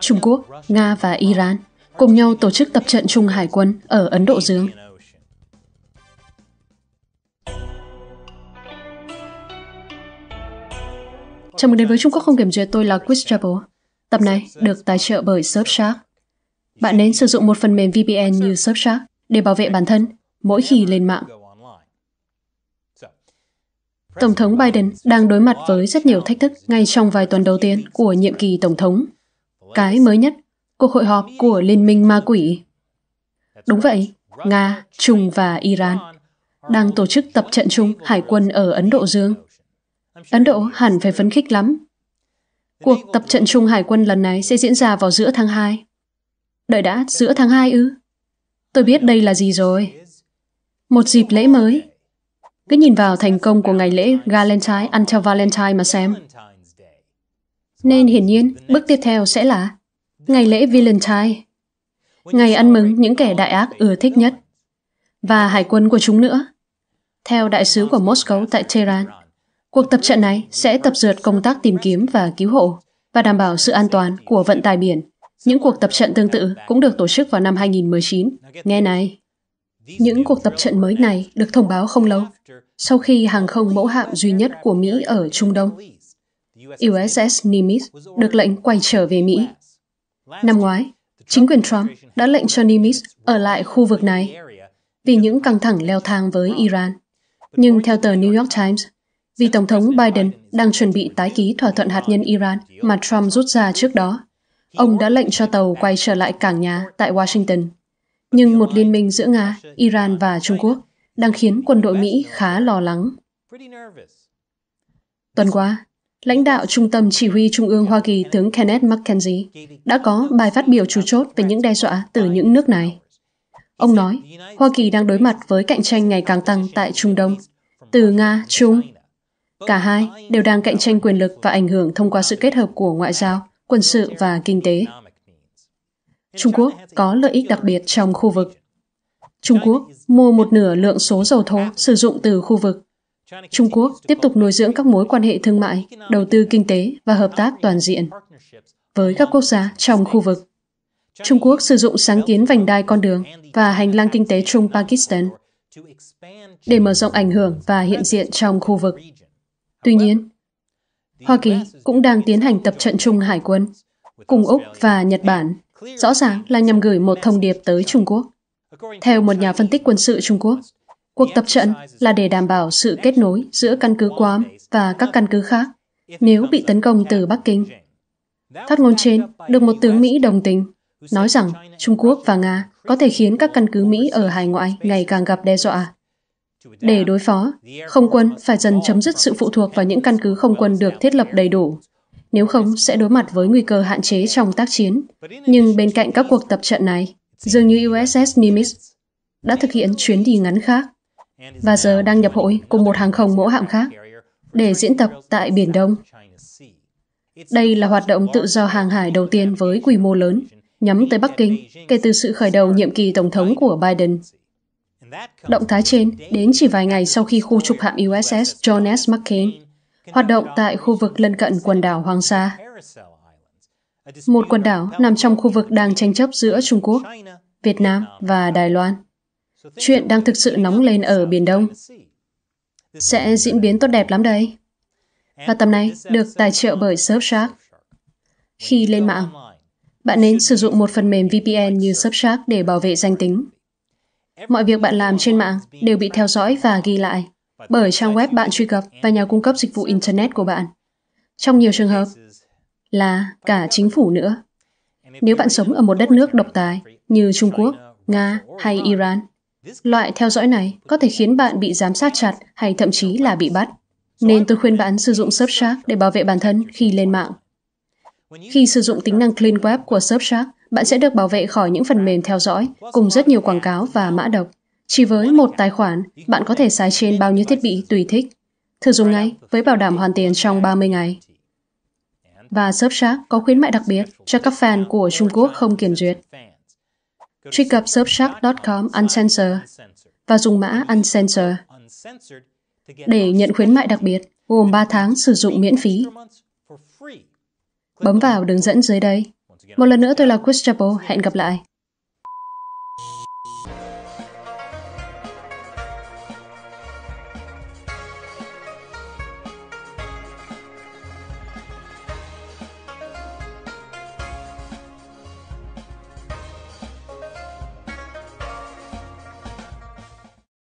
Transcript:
Trung Quốc, Nga và Iran cùng nhau tổ chức tập trận chung hải quân ở Ấn Độ Dương. Chào mừng đến với Trung Quốc không kiểm duyệt, tôi là Chris Chappell. Tập này được tài trợ bởi Surfshark. Bạn nên sử dụng một phần mềm VPN như Surfshark để bảo vệ bản thân mỗi khi lên mạng. Tổng thống Biden đang đối mặt với rất nhiều thách thức ngay trong vài tuần đầu tiên của nhiệm kỳ tổng thống cái mới nhất, cuộc hội họp của Liên minh ma quỷ. Đúng vậy, Nga, Trung và Iran đang tổ chức tập trận chung hải quân ở Ấn Độ Dương. Ấn Độ hẳn phải phấn khích lắm. Cuộc tập trận chung hải quân lần này sẽ diễn ra vào giữa tháng 2. Đợi đã, giữa tháng 2 ư? Tôi biết đây là gì rồi. Một dịp lễ mới. Cứ nhìn vào thành công của ngày lễ Galentine ăn cho Valentine mà xem. Nên hiển nhiên, bước tiếp theo sẽ là ngày lễ Valentine, ngày ăn mừng những kẻ đại ác ưa thích nhất, và hải quân của chúng nữa. Theo đại sứ của Moscow tại Tehran, cuộc tập trận này sẽ tập dượt công tác tìm kiếm và cứu hộ và đảm bảo sự an toàn của vận tải biển. Những cuộc tập trận tương tự cũng được tổ chức vào năm 2019. Nghe này, những cuộc tập trận mới này được thông báo không lâu sau khi hàng không mẫu hạm duy nhất của Mỹ ở Trung Đông USS Nimitz được lệnh quay trở về Mỹ. Năm ngoái, chính quyền Trump đã lệnh cho Nimitz ở lại khu vực này vì những căng thẳng leo thang với Iran. Nhưng theo tờ New York Times, vì Tổng thống Biden đang chuẩn bị tái ký thỏa thuận hạt nhân Iran mà Trump rút ra trước đó, ông đã lệnh cho tàu quay trở lại cảng nhà tại Washington. Nhưng một liên minh giữa Nga, Iran và Trung Quốc đang khiến quân đội Mỹ khá lo lắng. Tuần qua, Lãnh đạo Trung tâm Chỉ huy Trung ương Hoa Kỳ tướng Kenneth McKenzie đã có bài phát biểu chủ chốt về những đe dọa từ những nước này. Ông nói, Hoa Kỳ đang đối mặt với cạnh tranh ngày càng tăng tại Trung Đông, từ Nga, Trung. Cả hai đều đang cạnh tranh quyền lực và ảnh hưởng thông qua sự kết hợp của ngoại giao, quân sự và kinh tế. Trung Quốc có lợi ích đặc biệt trong khu vực. Trung Quốc mua một nửa lượng số dầu thô sử dụng từ khu vực Trung Quốc tiếp tục nuôi dưỡng các mối quan hệ thương mại, đầu tư kinh tế và hợp tác toàn diện với các quốc gia trong khu vực. Trung Quốc sử dụng sáng kiến vành đai con đường và hành lang kinh tế Trung Pakistan để mở rộng ảnh hưởng và hiện diện trong khu vực. Tuy nhiên, Hoa Kỳ cũng đang tiến hành tập trận chung hải quân cùng Úc và Nhật Bản, rõ ràng là nhằm gửi một thông điệp tới Trung Quốc. Theo một nhà phân tích quân sự Trung Quốc, Cuộc tập trận là để đảm bảo sự kết nối giữa căn cứ Guam và các căn cứ khác nếu bị tấn công từ Bắc Kinh. Phát ngôn trên được một tướng Mỹ đồng tình, nói rằng Trung Quốc và Nga có thể khiến các căn cứ Mỹ ở hải ngoại ngày càng gặp đe dọa. Để đối phó, không quân phải dần chấm dứt sự phụ thuộc vào những căn cứ không quân được thiết lập đầy đủ. Nếu không, sẽ đối mặt với nguy cơ hạn chế trong tác chiến. Nhưng bên cạnh các cuộc tập trận này, dường như USS Nimitz đã thực hiện chuyến đi ngắn khác và giờ đang nhập hội cùng một hàng không mẫu hạm khác để diễn tập tại Biển Đông. Đây là hoạt động tự do hàng hải đầu tiên với quy mô lớn, nhắm tới Bắc Kinh kể từ sự khởi đầu nhiệm kỳ Tổng thống của Biden. Động thái trên đến chỉ vài ngày sau khi khu trục hạm USS John S. McCain hoạt động tại khu vực lân cận quần đảo Hoàng Sa, một quần đảo nằm trong khu vực đang tranh chấp giữa Trung Quốc, Việt Nam và Đài Loan. Chuyện đang thực sự nóng lên ở Biển Đông. Sẽ diễn biến tốt đẹp lắm đây. Và tập này được tài trợ bởi Surfshark. Khi lên mạng, bạn nên sử dụng một phần mềm VPN như Surfshark để bảo vệ danh tính. Mọi việc bạn làm trên mạng đều bị theo dõi và ghi lại bởi trang web bạn truy cập và nhà cung cấp dịch vụ Internet của bạn. Trong nhiều trường hợp là cả chính phủ nữa. Nếu bạn sống ở một đất nước độc tài như Trung Quốc, Nga hay Iran, Loại theo dõi này có thể khiến bạn bị giám sát chặt hay thậm chí là bị bắt. Nên tôi khuyên bạn sử dụng Surfshark để bảo vệ bản thân khi lên mạng. Khi sử dụng tính năng Clean Web của Surfshark, bạn sẽ được bảo vệ khỏi những phần mềm theo dõi cùng rất nhiều quảng cáo và mã độc. Chỉ với một tài khoản, bạn có thể xài trên bao nhiêu thiết bị tùy thích. Thử dùng ngay với bảo đảm hoàn tiền trong 30 ngày. Và Surfshark có khuyến mại đặc biệt cho các fan của Trung Quốc không kiểm duyệt truy cập surfshark.com uncensored và dùng mã uncensored để nhận khuyến mại đặc biệt gồm 3 tháng sử dụng miễn phí. Bấm vào đường dẫn dưới đây. Một lần nữa tôi là Chris Chappell. Hẹn gặp lại.